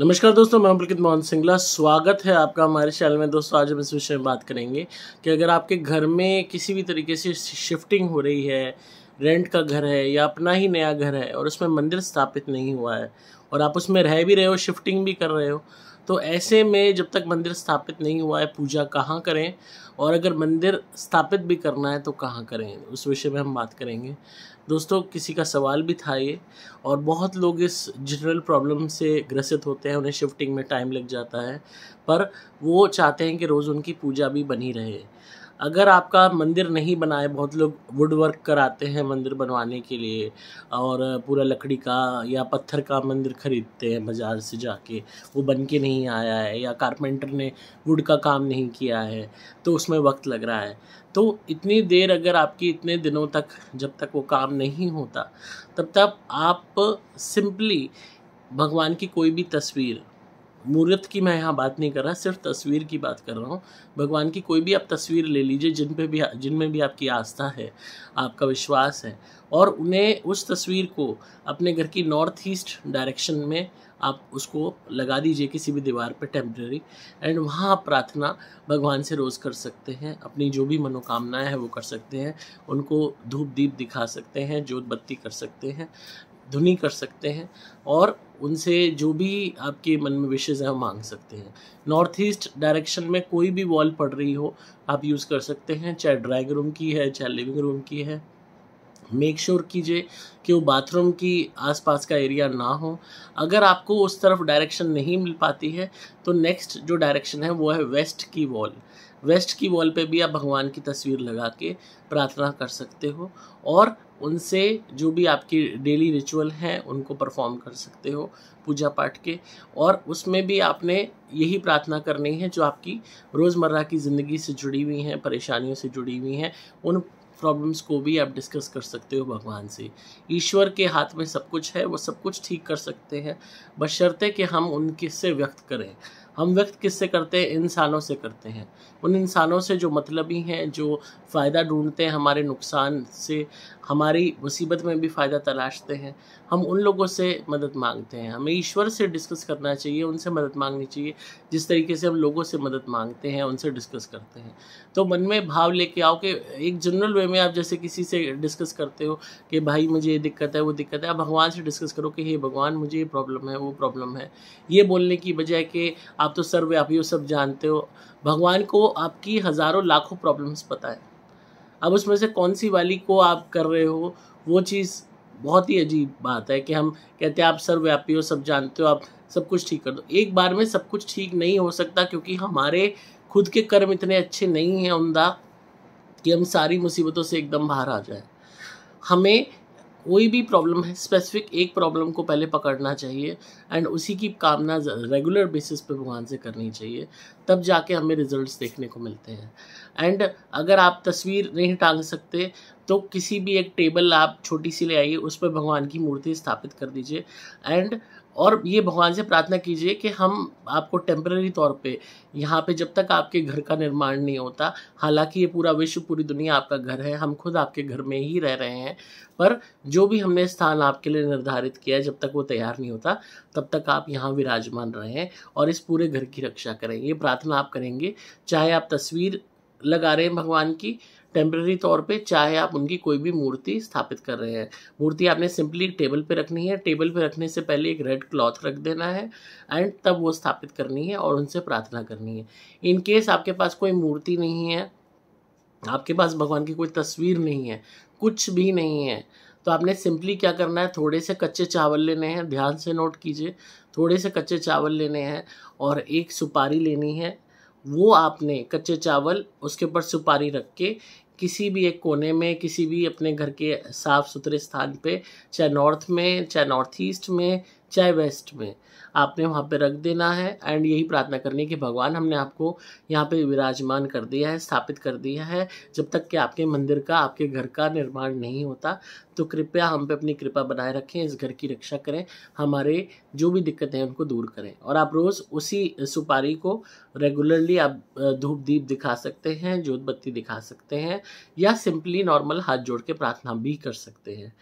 नमस्कार दोस्तों मैं पुलकित मोहन सिंगला स्वागत है आपका हमारे चैनल में दोस्तों आज हम इस विषय में बात करेंगे कि अगर आपके घर में किसी भी तरीके से शिफ्टिंग हो रही है रेंट का घर है या अपना ही नया घर है और उसमें मंदिर स्थापित नहीं हुआ है और आप उसमें रह भी रहे हो शिफ्टिंग भी कर रहे हो तो ऐसे में जब तक मंदिर स्थापित नहीं हुआ है पूजा कहाँ करें और अगर मंदिर स्थापित भी करना है तो कहाँ करें उस विषय में हम बात करेंगे दोस्तों किसी का सवाल भी था ये और बहुत लोग इस जनरल प्रॉब्लम से ग्रसित होते हैं उन्हें शिफ्टिंग में टाइम लग जाता है पर वो चाहते हैं कि रोज़ उनकी पूजा भी बनी रहे अगर आपका मंदिर नहीं बनाए बहुत लोग वुड वर्क कराते हैं मंदिर बनवाने के लिए और पूरा लकड़ी का या पत्थर का मंदिर ख़रीदते हैं बाज़ार से जाके वो बन के नहीं आया है या कारपेंटर ने वुड का काम नहीं किया है तो उसमें वक्त लग रहा है तो इतनी देर अगर आपकी इतने दिनों तक जब तक वो काम नहीं होता तब तक आप सिंपली भगवान की कोई भी तस्वीर मूर्त की मैं यहाँ बात नहीं कर रहा सिर्फ तस्वीर की बात कर रहा हूँ भगवान की कोई भी आप तस्वीर ले लीजिए जिन पे भी जिनमें भी आपकी आस्था है आपका विश्वास है और उन्हें उस तस्वीर को अपने घर की नॉर्थ ईस्ट डायरेक्शन में आप उसको लगा दीजिए किसी भी दीवार पर टेम्प्रेरी एंड वहाँ आप प्रार्थना भगवान से रोज़ कर सकते हैं अपनी जो भी मनोकामनाएं हैं वो कर सकते हैं उनको धूप दीप दिखा सकते हैं जोत बत्ती कर सकते हैं धुनी कर सकते हैं और उनसे जो भी आपके मन में विशेज़ हैं हम मांग सकते हैं नॉर्थ ईस्ट डायरेक्शन में कोई भी वॉल पड़ रही हो आप यूज़ कर सकते हैं चाहे ड्राइंग रूम की है चाहे लिविंग रूम की है मेक श्योर sure कीजिए कि वो बाथरूम की आसपास का एरिया ना हो अगर आपको उस तरफ डायरेक्शन नहीं मिल पाती है तो नेक्स्ट जो डायरेक्शन है वो है वेस्ट की वॉल वेस्ट की वॉल पे भी आप भगवान की तस्वीर लगा के प्रार्थना कर सकते हो और उनसे जो भी आपकी डेली रिचुअल हैं उनको परफॉर्म कर सकते हो पूजा पाठ के और उसमें भी आपने यही प्रार्थना करनी है जो आपकी रोज़मर्रा की ज़िंदगी से जुड़ी हुई हैं परेशानियों से जुड़ी हुई हैं उन प्रॉब्लम्स को भी आप डिस्कस कर सकते हो भगवान से ईश्वर के हाथ में सब कुछ है वो सब कुछ ठीक कर सकते हैं बशर्ते कि हम उन किससे व्यक्त करें हम व्यक्त किससे करते हैं इंसानों से करते हैं उन इंसानों से जो मतलब ही हैं जो फ़ायदा ढूंढते हैं हमारे नुकसान से हमारी मुसीबत में भी फ़ायदा तलाशते हैं हम उन लोगों से मदद मांगते हैं हमें ईश्वर से डिस्कस करना चाहिए उनसे मदद मांगनी चाहिए जिस तरीके से हम लोगों से मदद मांगते हैं उनसे डिस्कस करते हैं तो मन में भाव लेके आओ कि एक जनरल वे में आप जैसे किसी से डिस्कस करते हो कि भाई मुझे ये दिक्कत है वो दिक्कत है आप भगवान से डिस्कस करो कि हे भगवान मुझे ये प्रॉब्लम है वो प्रॉब्लम है ये बोलने की बजाय कि आप तो सर्वे आप ये सब जानते हो भगवान को आपकी हज़ारों लाखों प्रॉब्लम्स पता है अब उसमें से कौन सी वाली को आप कर रहे हो वो चीज़ बहुत ही अजीब बात है कि हम कहते हैं आप सर्वव्यापी हो सब जानते हो आप सब कुछ ठीक कर दो एक बार में सब कुछ ठीक नहीं हो सकता क्योंकि हमारे खुद के कर्म इतने अच्छे नहीं हैं उमदा कि हम सारी मुसीबतों से एकदम बाहर आ जाए हमें कोई भी प्रॉब्लम है स्पेसिफिक एक प्रॉब्लम को पहले पकड़ना चाहिए एंड उसी की कामना रेगुलर बेसिस पे भगवान से करनी चाहिए तब जाके हमें रिजल्ट्स देखने को मिलते हैं एंड अगर आप तस्वीर नहीं टांग सकते तो किसी भी एक टेबल आप छोटी सी ले आइए उस पर भगवान की मूर्ति स्थापित कर दीजिए एंड और ये भगवान से प्रार्थना कीजिए कि हम आपको टेम्प्रेरी तौर पे यहाँ पे जब तक आपके घर का निर्माण नहीं होता हालांकि ये पूरा विश्व पूरी दुनिया आपका घर है हम खुद आपके घर में ही रह रहे हैं पर जो भी हमने स्थान आपके लिए निर्धारित किया है जब तक वो तैयार नहीं होता तब तक आप यहाँ विराजमान रहें और इस पूरे घर की रक्षा करें ये प्रार्थना आप करेंगे चाहे आप तस्वीर लगा रहे हैं भगवान की टेम्प्रेरी तौर पे चाहे आप उनकी कोई भी मूर्ति स्थापित कर रहे हैं मूर्ति आपने सिंपली टेबल पे रखनी है टेबल पे रखने से पहले एक रेड क्लॉथ रख देना है एंड तब वो स्थापित करनी है और उनसे प्रार्थना करनी है इन केस आपके पास कोई मूर्ति नहीं है आपके पास भगवान की कोई तस्वीर नहीं है कुछ भी नहीं है तो आपने सिंपली क्या करना है थोड़े से कच्चे चावल लेने हैं ध्यान से नोट कीजिए थोड़े से कच्चे चावल लेने हैं और एक सुपारी लेनी है वो आपने कच्चे चावल उसके ऊपर सुपारी रख के किसी भी एक कोने में किसी भी अपने घर के साफ़ सुथरे स्थान पे चाहे नॉर्थ में चाहे नॉर्थ ईस्ट में चाहे वेस्ट में आपने वहाँ पे रख देना है एंड यही प्रार्थना करनी है कि भगवान हमने आपको यहाँ पे विराजमान कर दिया है स्थापित कर दिया है जब तक कि आपके मंदिर का आपके घर का निर्माण नहीं होता तो कृपया हम पे अपनी कृपा बनाए रखें इस घर की रक्षा करें हमारे जो भी दिक्कतें हैं उनको दूर करें और आप रोज़ उसी सुपारी को रेगुलरली आप धूप दीप दिखा सकते हैं जोत बत्ती दिखा सकते हैं या सिंपली नॉर्मल हाथ जोड़ के प्रार्थना भी कर सकते हैं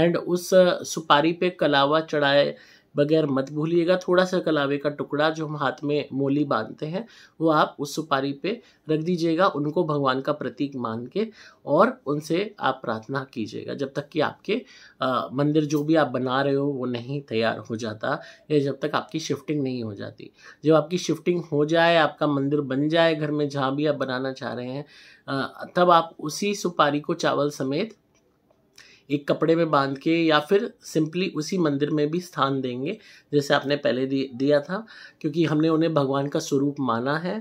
एंड उस सुपारी पे कलावा चढ़ाए बगैर मत भूलिएगा थोड़ा सा कलावे का टुकड़ा जो हम हाथ में मोली बांधते हैं वो आप उस सुपारी पे रख दीजिएगा उनको भगवान का प्रतीक मान के और उनसे आप प्रार्थना कीजिएगा जब तक कि आपके आ, मंदिर जो भी आप बना रहे हो वो नहीं तैयार हो जाता या जब तक आपकी शिफ्टिंग नहीं हो जाती जब आपकी शिफ्टिंग हो जाए आपका मंदिर बन जाए घर में जहाँ भी आप बनाना चाह रहे हैं तब आप उसी सुपारी को चावल समेत एक कपड़े में बांध के या फिर सिंपली उसी मंदिर में भी स्थान देंगे जैसे आपने पहले दिया था क्योंकि हमने उन्हें भगवान का स्वरूप माना है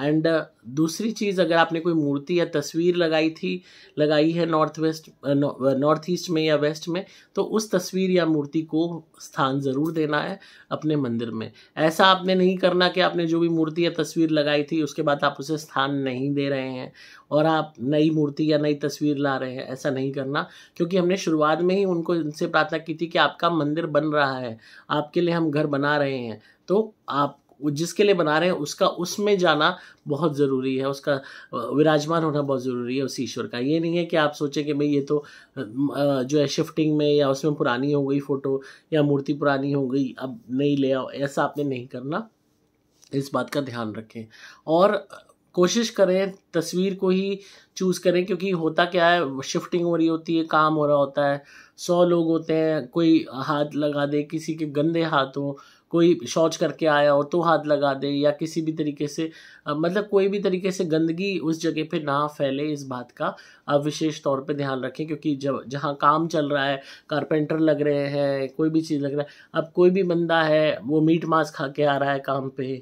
एंड uh, दूसरी चीज़ अगर आपने कोई मूर्ति या तस्वीर लगाई थी लगाई है नॉर्थ वेस्ट नॉर्थ ईस्ट में या वेस्ट में तो उस तस्वीर या मूर्ति को स्थान ज़रूर देना है अपने मंदिर में ऐसा आपने नहीं करना कि आपने जो भी मूर्ति या तस्वीर लगाई थी उसके बाद आप उसे स्थान नहीं दे रहे हैं और आप नई मूर्ति या नई तस्वीर ला रहे हैं ऐसा नहीं करना क्योंकि हम हमने शुरुआत में ही उनको उनसे प्रार्थना की थी कि आपका मंदिर बन रहा है आपके लिए हम घर बना रहे हैं तो आप जिसके लिए बना रहे हैं उसका उसमें जाना बहुत ज़रूरी है उसका विराजमान होना बहुत ज़रूरी है उस ईश्वर का ये नहीं है कि आप सोचें कि भाई ये तो जो है शिफ्टिंग में या उसमें पुरानी हो गई फ़ोटो या मूर्ति पुरानी हो गई अब नहीं ले आओ ऐसा आपने नहीं करना इस बात का ध्यान रखें और कोशिश करें तस्वीर को ही चूज़ करें क्योंकि होता क्या है शिफ्टिंग हो रही होती है काम हो रहा होता है सौ लोग होते हैं कोई हाथ लगा दे किसी के गंदे हाथ हो कोई शौच करके आया हो तो हाथ लगा दे या किसी भी तरीके से मतलब कोई भी तरीके से गंदगी उस जगह पे ना फैले इस बात का आप विशेष तौर पे ध्यान रखें क्योंकि जब जहाँ काम चल रहा है कारपेंटर लग रहे हैं कोई भी चीज़ लग रहा है अब कोई भी बंदा है वो मीट मांस खा के आ रहा है काम पे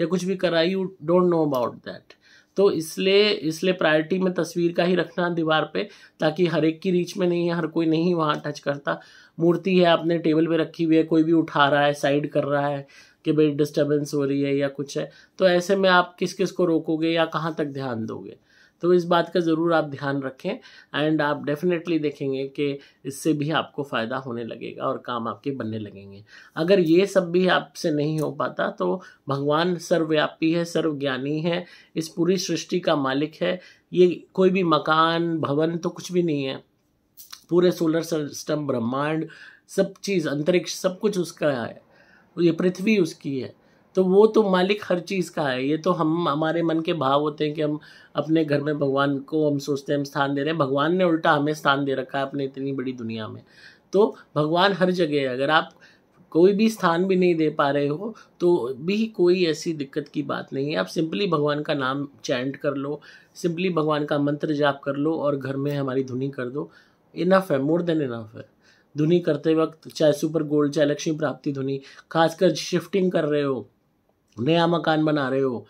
या कुछ भी कर रहा है you don't know about that तो इसलिए इसलिए प्रायोरिटी में तस्वीर का ही रखना दीवार पे ताकि हर एक की रीच में नहीं है हर कोई नहीं वहाँ टच करता मूर्ति है आपने टेबल पे रखी हुई है कोई भी उठा रहा है साइड कर रहा है कि भाई डिस्टर्बेंस हो रही है या कुछ है तो ऐसे में आप किस किस को रोकोगे या कहाँ तक ध्यान दोगे तो इस बात का ज़रूर आप ध्यान रखें एंड आप डेफिनेटली देखेंगे कि इससे भी आपको फ़ायदा होने लगेगा और काम आपके बनने लगेंगे अगर ये सब भी आपसे नहीं हो पाता तो भगवान सर्वव्यापी है सर्वज्ञानी है इस पूरी सृष्टि का मालिक है ये कोई भी मकान भवन तो कुछ भी नहीं है पूरे सोलर सिस्टम ब्रह्मांड सब चीज़ अंतरिक्ष सब कुछ उसका है ये पृथ्वी उसकी है तो वो तो मालिक हर चीज़ का है ये तो हम हमारे मन के भाव होते हैं कि हम अपने घर में भगवान को हम सोचते हैं हम स्थान दे रहे हैं भगवान ने उल्टा हमें स्थान दे रखा है अपने इतनी बड़ी दुनिया में तो भगवान हर जगह है अगर आप कोई भी स्थान भी नहीं दे पा रहे हो तो भी कोई ऐसी दिक्कत की बात नहीं है आप सिंपली भगवान का नाम चैंट कर लो सिंपली भगवान का मंत्र जाप कर लो और घर में हमारी धुनी कर दो इनफ है मोर देन इनफ है धुनी करते वक्त चाहे सुपर गोल्ड चाहे लक्ष्मी प्राप्ति धुनी खासकर शिफ्टिंग कर रहे हो नया मकान बना रहे हो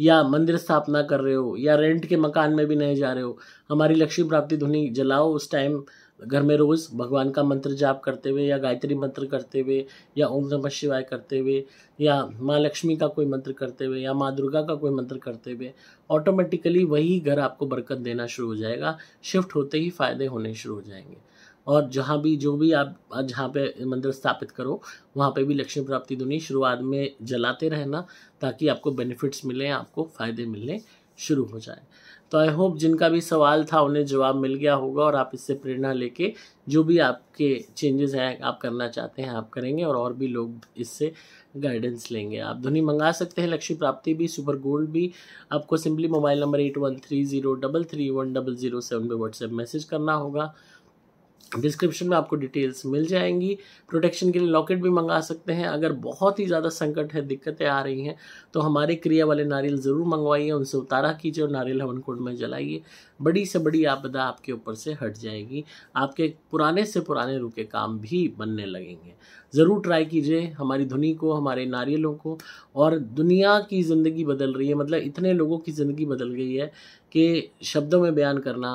या मंदिर स्थापना कर रहे हो या रेंट के मकान में भी नहीं जा रहे हो हमारी लक्ष्मी प्राप्ति ध्वनि जलाओ उस टाइम घर में रोज़ भगवान का मंत्र जाप करते हुए या गायत्री मंत्र करते हुए या ओम नमः शिवाय करते हुए या माँ लक्ष्मी का कोई मंत्र करते हुए या माँ दुर्गा का कोई मंत्र करते हुए ऑटोमेटिकली वही घर आपको बरकत देना शुरू हो जाएगा शिफ्ट होते ही फ़ायदे होने शुरू हो जाएंगे और जहाँ भी जो भी आप जहाँ पे मंदिर स्थापित करो वहाँ पे भी लक्ष्मी प्राप्ति धुनी शुरुआत में जलाते रहना ताकि आपको बेनिफिट्स मिले आपको फ़ायदे मिलने शुरू हो जाए तो आई होप जिनका भी सवाल था उन्हें जवाब मिल गया होगा और आप इससे प्रेरणा लेके जो भी आपके चेंजेस हैं आप करना चाहते हैं आप करेंगे और और भी लोग इससे गाइडेंस लेंगे आप धुनी मंगा सकते हैं लक्ष्मी प्राप्ति भी सुपर गोल्ड भी आपको simply mobile number eight one three zero double three one double zero seven पर व्हाट्सएप मैसेज करना होगा डिस्क्रिप्शन में आपको डिटेल्स मिल जाएंगी प्रोटेक्शन के लिए लॉकेट भी मंगा सकते हैं अगर बहुत ही ज़्यादा संकट है दिक्कतें आ रही हैं तो हमारे क्रिया वाले नारियल ज़रूर मंगवाइए उनसे उतारा कीजिए और नारियल हवन कुंड में जलाइए बड़ी से बड़ी आपदा आपके ऊपर से हट जाएगी आपके पुराने से पुराने रुके काम भी बनने लगेंगे ज़रूर ट्राई कीजिए हमारी धुनी को हमारे नारियलों को और दुनिया की ज़िंदगी बदल रही है मतलब इतने लोगों की ज़िंदगी बदल गई है कि शब्दों में बयान करना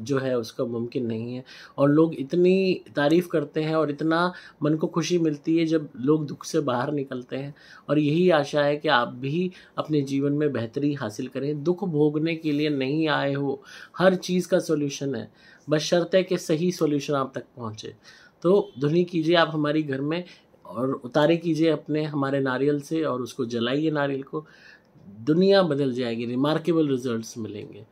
जो है उसका मुमकिन नहीं है और लोग इतनी तारीफ़ करते हैं और इतना मन को खुशी मिलती है जब लोग दुख से बाहर निकलते हैं और यही आशा है कि आप भी अपने जीवन में बेहतरी हासिल करें दुख भोगने के लिए नहीं आए हो हर चीज़ का सोल्यूशन है बस शर्त है कि सही सोल्यूशन आप तक पहुँचे तो धुनी कीजिए आप हमारी घर में और उतारे कीजिए अपने हमारे नारियल से और उसको जलाइए नारियल को दुनिया बदल जाएगी रिमार्केबल रिजल्ट्स मिलेंगे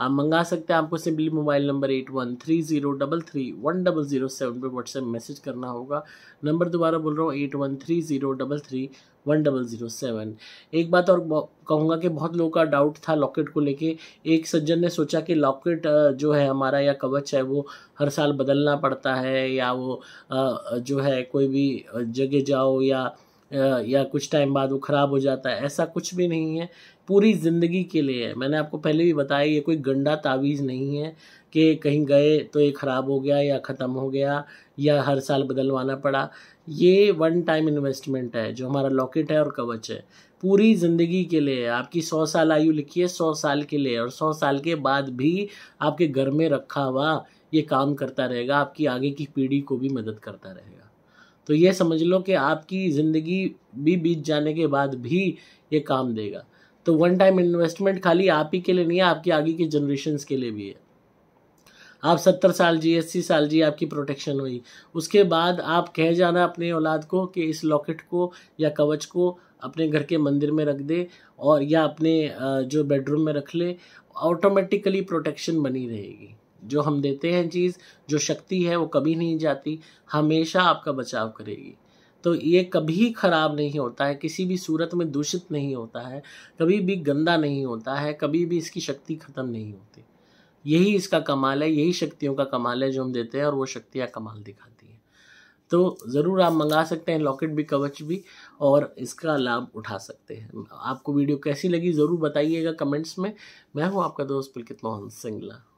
आप मंगा सकते हैं आपको simply mobile number eight one three zero double three one double zero seven पर व्हाट्सएप मैसेज करना होगा नंबर दोबारा बोल रहा हूँ eight one three zero double three one double zero seven एक बात और कहूँगा कि बहुत लोगों का डाउट था लॉकेट को लेके एक सज्जन ने सोचा कि लॉकेट जो है हमारा या कवच है वो हर साल बदलना पड़ता है या वो जो है कोई भी जगह जाओ या या कुछ टाइम बाद वो ख़राब हो जाता है ऐसा कुछ भी नहीं है पूरी ज़िंदगी के लिए है मैंने आपको पहले भी बताया ये कोई गंडा तावीज़ नहीं है कि कहीं गए तो ये ख़राब हो गया या ख़त्म हो गया या हर साल बदलवाना पड़ा ये वन टाइम इन्वेस्टमेंट है जो हमारा लॉकेट है और कवच है पूरी ज़िंदगी के लिए आपकी सौ साल आयु लिखी है सौ साल के लिए और सौ साल के बाद भी आपके घर में रखा हुआ ये काम करता रहेगा आपकी आगे की पीढ़ी को भी मदद करता रहेगा तो ये समझ लो कि आपकी ज़िंदगी भी बीत जाने के बाद भी ये काम देगा तो वन टाइम इन्वेस्टमेंट खाली आप ही के लिए नहीं है आपकी आगे की जनरेशन के लिए भी है आप सत्तर साल जी अस्सी साल जी आपकी प्रोटेक्शन हुई उसके बाद आप कह जाना अपने औलाद को कि इस लॉकेट को या कवच को अपने घर के मंदिर में रख दे और या अपने जो बेडरूम में रख ले ऑटोमेटिकली प्रोटेक्शन बनी रहेगी जो हम देते हैं चीज़ जो शक्ति है वो कभी नहीं जाती हमेशा आपका बचाव करेगी तो ये कभी ख़राब नहीं होता है किसी भी सूरत में दूषित नहीं होता है कभी भी गंदा नहीं होता है कभी भी इसकी शक्ति ख़त्म नहीं होती यही इसका कमाल है यही शक्तियों का कमाल है जो हम देते हैं और वो शक्तियाँ कमाल दिखाती हैं तो ज़रूर आप मंगा सकते हैं लॉकेट भी कवच भी और इसका लाभ उठा सकते हैं आपको वीडियो कैसी लगी ज़रूर बताइएगा कमेंट्स में मैं हूँ आपका दोस्त पुलकित मोहन सिंगला